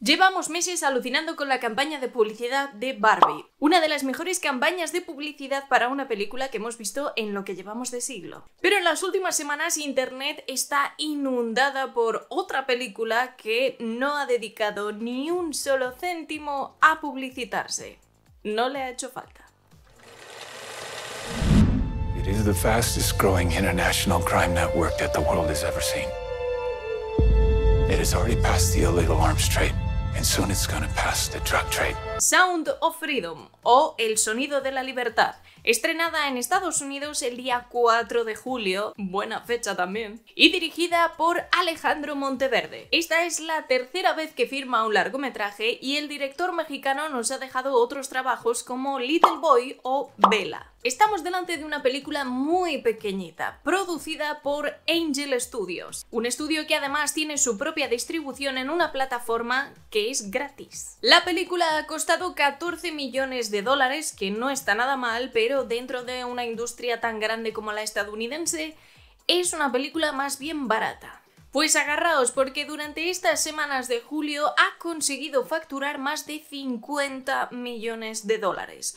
Llevamos meses alucinando con la campaña de publicidad de Barbie, una de las mejores campañas de publicidad para una película que hemos visto en lo que llevamos de siglo. Pero en las últimas semanas Internet está inundada por otra película que no ha dedicado ni un solo céntimo a publicitarse. No le ha hecho falta. Sound of Freedom o El Sonido de la Libertad, estrenada en Estados Unidos el día 4 de julio, buena fecha también, y dirigida por Alejandro Monteverde. Esta es la tercera vez que firma un largometraje y el director mexicano nos ha dejado otros trabajos como Little Boy o Vela. Estamos delante de una película muy pequeñita, producida por Angel Studios, un estudio que además tiene su propia distribución en una plataforma que es gratis. La película ha costado 14 millones de dólares, que no está nada mal, pero dentro de una industria tan grande como la estadounidense, es una película más bien barata. Pues agarraos porque durante estas semanas de julio ha conseguido facturar más de 50 millones de dólares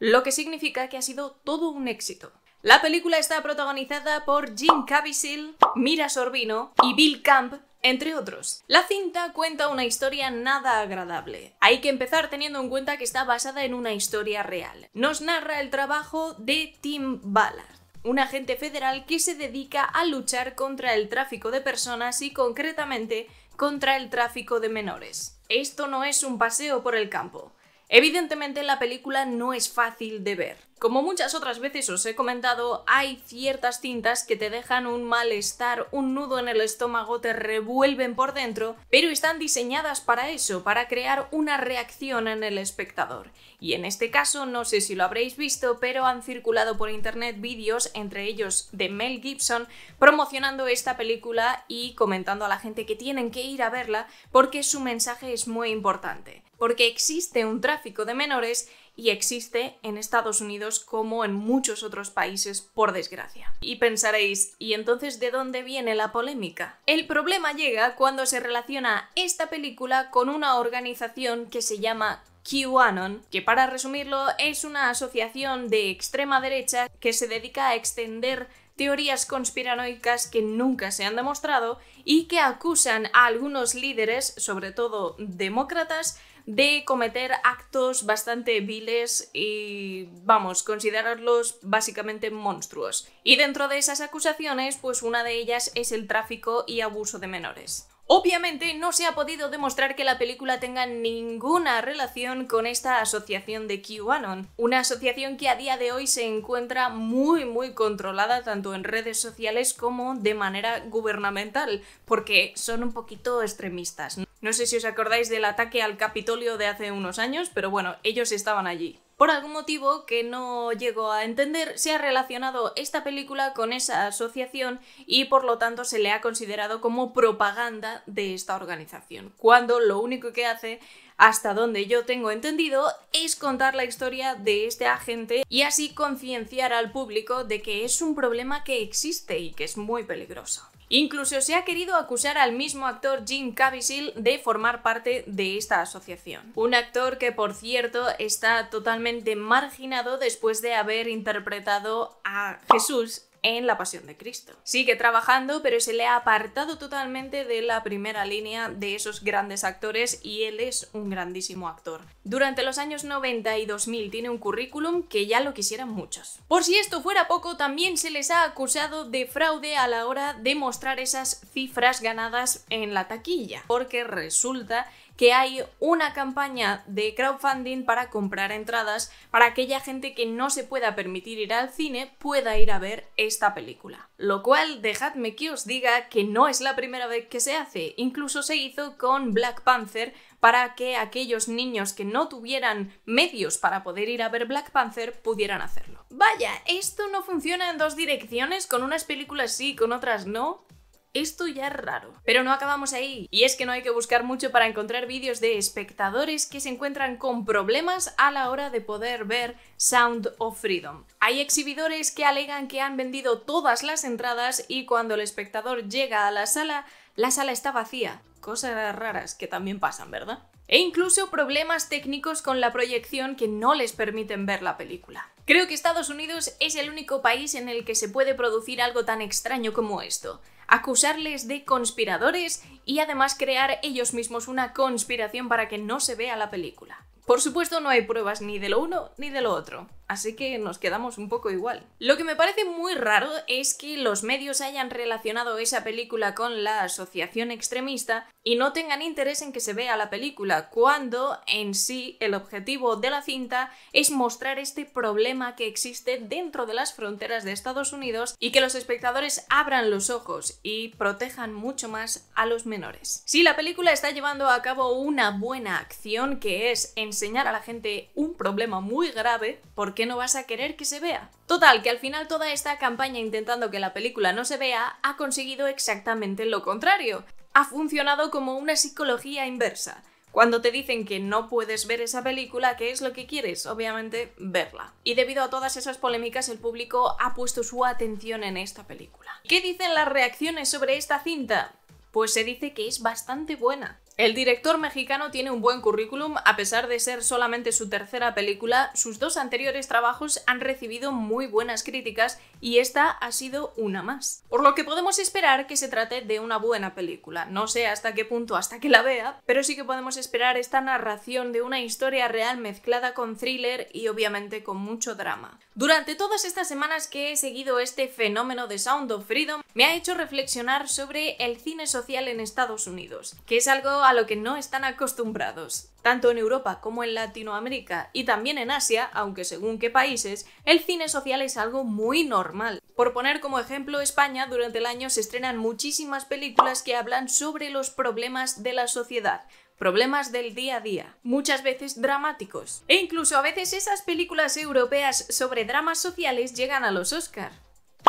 lo que significa que ha sido todo un éxito. La película está protagonizada por Jim Caviezel, Mira Sorbino y Bill Camp, entre otros. La cinta cuenta una historia nada agradable. Hay que empezar teniendo en cuenta que está basada en una historia real. Nos narra el trabajo de Tim Ballard un agente federal que se dedica a luchar contra el tráfico de personas y concretamente contra el tráfico de menores. Esto no es un paseo por el campo. Evidentemente la película no es fácil de ver. Como muchas otras veces os he comentado, hay ciertas tintas que te dejan un malestar, un nudo en el estómago, te revuelven por dentro, pero están diseñadas para eso, para crear una reacción en el espectador. Y en este caso, no sé si lo habréis visto, pero han circulado por internet vídeos, entre ellos de Mel Gibson, promocionando esta película y comentando a la gente que tienen que ir a verla porque su mensaje es muy importante. Porque existe un tráfico de menores y existe en Estados Unidos como en muchos otros países, por desgracia. Y pensaréis, ¿y entonces de dónde viene la polémica? El problema llega cuando se relaciona esta película con una organización que se llama QAnon, que para resumirlo es una asociación de extrema derecha que se dedica a extender teorías conspiranoicas que nunca se han demostrado y que acusan a algunos líderes, sobre todo demócratas, de cometer actos bastante viles y, vamos, considerarlos básicamente monstruos. Y dentro de esas acusaciones, pues una de ellas es el tráfico y abuso de menores. Obviamente no se ha podido demostrar que la película tenga ninguna relación con esta asociación de QAnon, una asociación que a día de hoy se encuentra muy muy controlada tanto en redes sociales como de manera gubernamental, porque son un poquito extremistas. No sé si os acordáis del ataque al Capitolio de hace unos años, pero bueno, ellos estaban allí por algún motivo que no llego a entender, se ha relacionado esta película con esa asociación y por lo tanto se le ha considerado como propaganda de esta organización, cuando lo único que hace hasta donde yo tengo entendido, es contar la historia de este agente y así concienciar al público de que es un problema que existe y que es muy peligroso. Incluso se ha querido acusar al mismo actor Jim Caviezel de formar parte de esta asociación. Un actor que, por cierto, está totalmente marginado después de haber interpretado a Jesús en la Pasión de Cristo. Sigue trabajando, pero se le ha apartado totalmente de la primera línea de esos grandes actores y él es un grandísimo actor. Durante los años 90 y 2000 tiene un currículum que ya lo quisieran muchos. Por si esto fuera poco, también se les ha acusado de fraude a la hora de mostrar esas cifras ganadas en la taquilla, porque resulta que hay una campaña de crowdfunding para comprar entradas para aquella gente que no se pueda permitir ir al cine pueda ir a ver esta película. Lo cual, dejadme que os diga que no es la primera vez que se hace, incluso se hizo con Black Panther para que aquellos niños que no tuvieran medios para poder ir a ver Black Panther pudieran hacerlo. Vaya, esto no funciona en dos direcciones, con unas películas sí, con otras no. Esto ya es raro. Pero no acabamos ahí. Y es que no hay que buscar mucho para encontrar vídeos de espectadores que se encuentran con problemas a la hora de poder ver Sound of Freedom. Hay exhibidores que alegan que han vendido todas las entradas y cuando el espectador llega a la sala, la sala está vacía. Cosas raras que también pasan, ¿verdad? E incluso problemas técnicos con la proyección que no les permiten ver la película. Creo que Estados Unidos es el único país en el que se puede producir algo tan extraño como esto acusarles de conspiradores y además crear ellos mismos una conspiración para que no se vea la película. Por supuesto no hay pruebas ni de lo uno ni de lo otro así que nos quedamos un poco igual. Lo que me parece muy raro es que los medios hayan relacionado esa película con la asociación extremista y no tengan interés en que se vea la película, cuando en sí el objetivo de la cinta es mostrar este problema que existe dentro de las fronteras de Estados Unidos y que los espectadores abran los ojos y protejan mucho más a los menores. Si la película está llevando a cabo una buena acción que es enseñar a la gente un problema muy grave, porque que no vas a querer que se vea? Total, que al final toda esta campaña intentando que la película no se vea ha conseguido exactamente lo contrario. Ha funcionado como una psicología inversa. Cuando te dicen que no puedes ver esa película, ¿qué es lo que quieres? Obviamente, verla. Y debido a todas esas polémicas, el público ha puesto su atención en esta película. ¿Qué dicen las reacciones sobre esta cinta? Pues se dice que es bastante buena. El director mexicano tiene un buen currículum, a pesar de ser solamente su tercera película, sus dos anteriores trabajos han recibido muy buenas críticas y esta ha sido una más. Por lo que podemos esperar que se trate de una buena película. No sé hasta qué punto hasta que la vea, pero sí que podemos esperar esta narración de una historia real mezclada con thriller y obviamente con mucho drama. Durante todas estas semanas que he seguido este fenómeno de Sound of Freedom, me ha hecho reflexionar sobre el cine social en Estados Unidos, que es algo a lo que no están acostumbrados. Tanto en Europa como en Latinoamérica y también en Asia, aunque según qué países, el cine social es algo muy normal. Por poner como ejemplo España, durante el año se estrenan muchísimas películas que hablan sobre los problemas de la sociedad, problemas del día a día, muchas veces dramáticos. E incluso a veces esas películas europeas sobre dramas sociales llegan a los Oscar.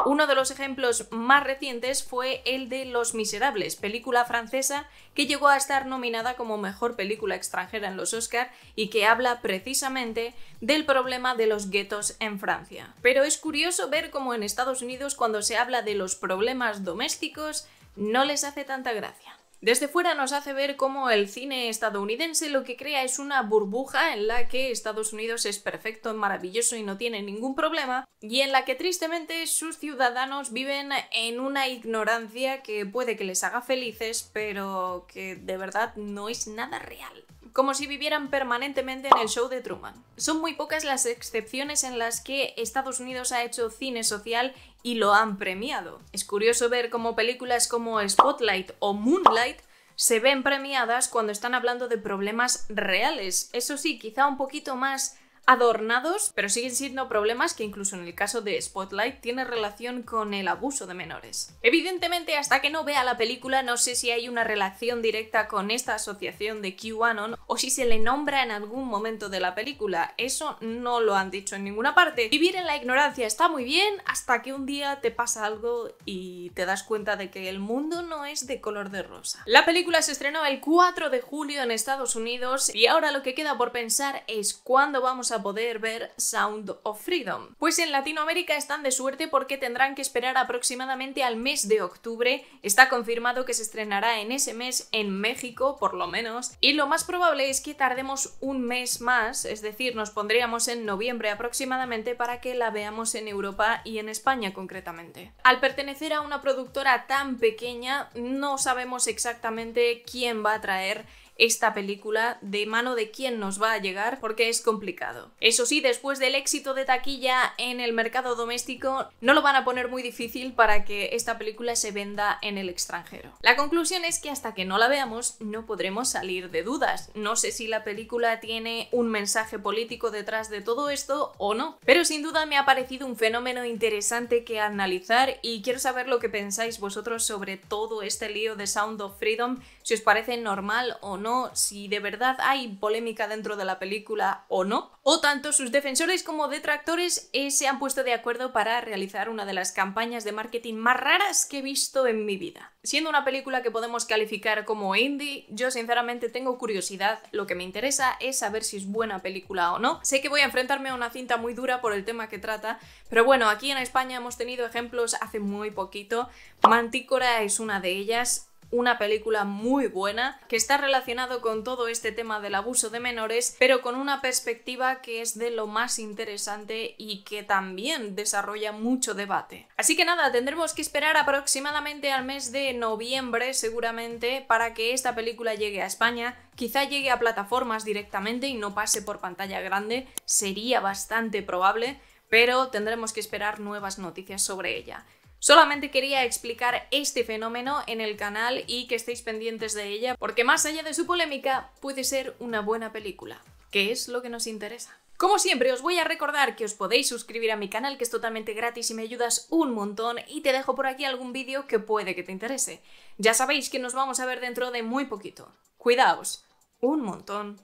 Uno de los ejemplos más recientes fue el de Los Miserables, película francesa que llegó a estar nominada como mejor película extranjera en los Oscar y que habla precisamente del problema de los guetos en Francia. Pero es curioso ver cómo en Estados Unidos cuando se habla de los problemas domésticos no les hace tanta gracia. Desde fuera nos hace ver cómo el cine estadounidense lo que crea es una burbuja en la que Estados Unidos es perfecto, maravilloso y no tiene ningún problema, y en la que tristemente sus ciudadanos viven en una ignorancia que puede que les haga felices, pero que de verdad no es nada real como si vivieran permanentemente en el show de Truman. Son muy pocas las excepciones en las que Estados Unidos ha hecho cine social y lo han premiado. Es curioso ver cómo películas como Spotlight o Moonlight se ven premiadas cuando están hablando de problemas reales. Eso sí, quizá un poquito más adornados, pero siguen siendo problemas que incluso en el caso de Spotlight tiene relación con el abuso de menores. Evidentemente, hasta que no vea la película no sé si hay una relación directa con esta asociación de QAnon o si se le nombra en algún momento de la película. Eso no lo han dicho en ninguna parte. Vivir en la ignorancia está muy bien hasta que un día te pasa algo y te das cuenta de que el mundo no es de color de rosa. La película se estrenó el 4 de julio en Estados Unidos y ahora lo que queda por pensar es cuándo vamos a poder ver Sound of Freedom. Pues en Latinoamérica están de suerte porque tendrán que esperar aproximadamente al mes de octubre. Está confirmado que se estrenará en ese mes en México, por lo menos, y lo más probable es que tardemos un mes más, es decir, nos pondríamos en noviembre aproximadamente para que la veamos en Europa y en España concretamente. Al pertenecer a una productora tan pequeña, no sabemos exactamente quién va a traer esta película de mano de quién nos va a llegar porque es complicado. Eso sí, después del éxito de taquilla en el mercado doméstico, no lo van a poner muy difícil para que esta película se venda en el extranjero. La conclusión es que hasta que no la veamos no podremos salir de dudas. No sé si la película tiene un mensaje político detrás de todo esto o no, pero sin duda me ha parecido un fenómeno interesante que analizar y quiero saber lo que pensáis vosotros sobre todo este lío de Sound of Freedom si os parece normal o no, si de verdad hay polémica dentro de la película o no. O tanto sus defensores como detractores eh, se han puesto de acuerdo para realizar una de las campañas de marketing más raras que he visto en mi vida. Siendo una película que podemos calificar como indie, yo sinceramente tengo curiosidad, lo que me interesa es saber si es buena película o no. Sé que voy a enfrentarme a una cinta muy dura por el tema que trata, pero bueno, aquí en España hemos tenido ejemplos hace muy poquito. Mantícora es una de ellas, una película muy buena que está relacionado con todo este tema del abuso de menores, pero con una perspectiva que es de lo más interesante y que también desarrolla mucho debate. Así que nada, tendremos que esperar aproximadamente al mes de noviembre seguramente para que esta película llegue a España, quizá llegue a plataformas directamente y no pase por pantalla grande, sería bastante probable, pero tendremos que esperar nuevas noticias sobre ella. Solamente quería explicar este fenómeno en el canal y que estéis pendientes de ella, porque más allá de su polémica, puede ser una buena película, que es lo que nos interesa. Como siempre, os voy a recordar que os podéis suscribir a mi canal, que es totalmente gratis y me ayudas un montón, y te dejo por aquí algún vídeo que puede que te interese. Ya sabéis que nos vamos a ver dentro de muy poquito. Cuidaos un montón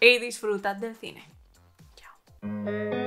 y disfrutad del cine. Chao.